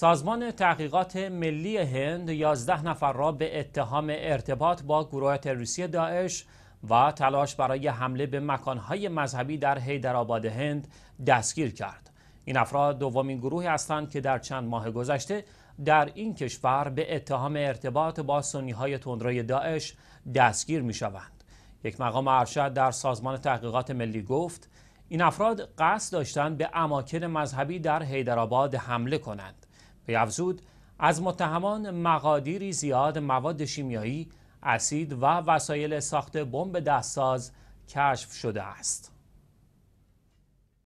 سازمان تحقیقات ملی هند 11 نفر را به اتهام ارتباط با گروه تروریستی داعش و تلاش برای حمله به مکانهای مذهبی در حیدرآباد هند دستگیر کرد. این افراد دومین گروهی هستند که در چند ماه گذشته در این کشور به اتهام ارتباط با سنیهای های تندروی داعش دستگیر می شوند. یک مقام ارشد در سازمان تحقیقات ملی گفت این افراد قصد داشتند به اماکن مذهبی در حیدرآباد حمله کنند. به افزود از متهمان مقادیری زیاد مواد شیمیایی اسید و وسایل ساخت بمب دستساز کشف شده است